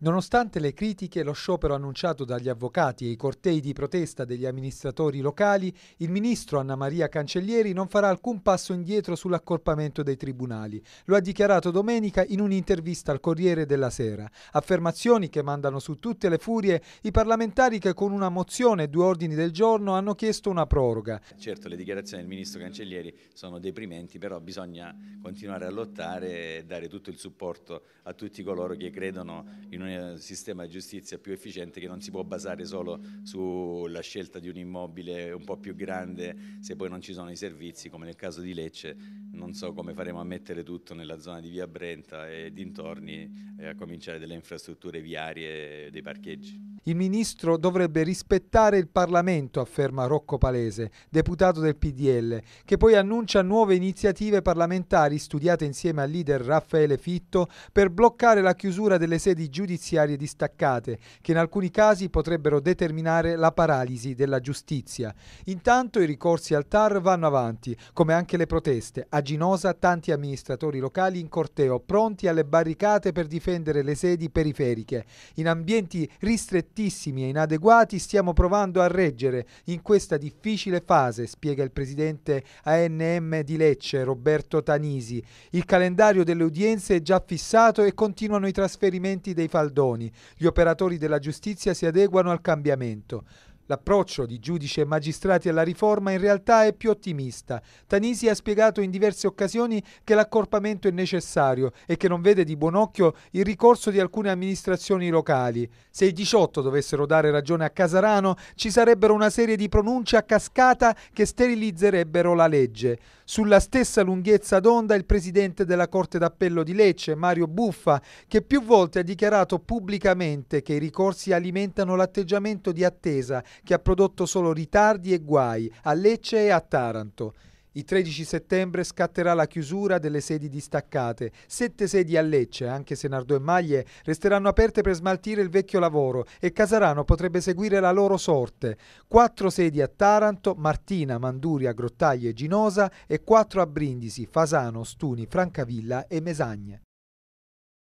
Nonostante le critiche, lo sciopero annunciato dagli avvocati e i cortei di protesta degli amministratori locali, il ministro Anna Maria Cancellieri non farà alcun passo indietro sull'accorpamento dei tribunali. Lo ha dichiarato domenica in un'intervista al Corriere della Sera. Affermazioni che mandano su tutte le furie i parlamentari che con una mozione e due ordini del giorno hanno chiesto una proroga. Certo, le dichiarazioni del ministro Cancellieri sono deprimenti, però bisogna continuare a lottare e dare tutto il supporto a tutti coloro che credono in una un eh, sistema di giustizia più efficiente che non si può basare solo sulla scelta di un immobile un po' più grande se poi non ci sono i servizi, come nel caso di Lecce, non so come faremo a mettere tutto nella zona di via Brenta e dintorni, eh, a cominciare delle infrastrutture viarie e dei parcheggi. Il ministro dovrebbe rispettare il Parlamento, afferma Rocco Palese, deputato del PDL, che poi annuncia nuove iniziative parlamentari studiate insieme al leader Raffaele Fitto per bloccare la chiusura delle sedi giudiziarie distaccate, che in alcuni casi potrebbero determinare la paralisi della giustizia. Intanto i ricorsi al TAR vanno avanti, come anche le proteste. A Ginosa tanti amministratori locali in corteo, pronti alle barricate per difendere le sedi periferiche. In ambienti ristretti altissimi e inadeguati stiamo provando a reggere in questa difficile fase, spiega il presidente ANM di Lecce, Roberto Tanisi. Il calendario delle udienze è già fissato e continuano i trasferimenti dei faldoni. Gli operatori della giustizia si adeguano al cambiamento. L'approccio di giudici e magistrati alla riforma in realtà è più ottimista. Tanisi ha spiegato in diverse occasioni che l'accorpamento è necessario e che non vede di buon occhio il ricorso di alcune amministrazioni locali. Se i 18 dovessero dare ragione a Casarano, ci sarebbero una serie di pronunce a cascata che sterilizzerebbero la legge. Sulla stessa lunghezza d'onda il presidente della Corte d'Appello di Lecce, Mario Buffa, che più volte ha dichiarato pubblicamente che i ricorsi alimentano l'atteggiamento di attesa che ha prodotto solo ritardi e guai a Lecce e a Taranto. Il 13 settembre scatterà la chiusura delle sedi distaccate. Sette sedi a Lecce, anche se Nardò e Maglie resteranno aperte per smaltire il vecchio lavoro e Casarano potrebbe seguire la loro sorte. Quattro sedi a Taranto, Martina, Manduria, Grottaglie e Ginosa e quattro a Brindisi, Fasano, Stuni, Francavilla e Mesagne.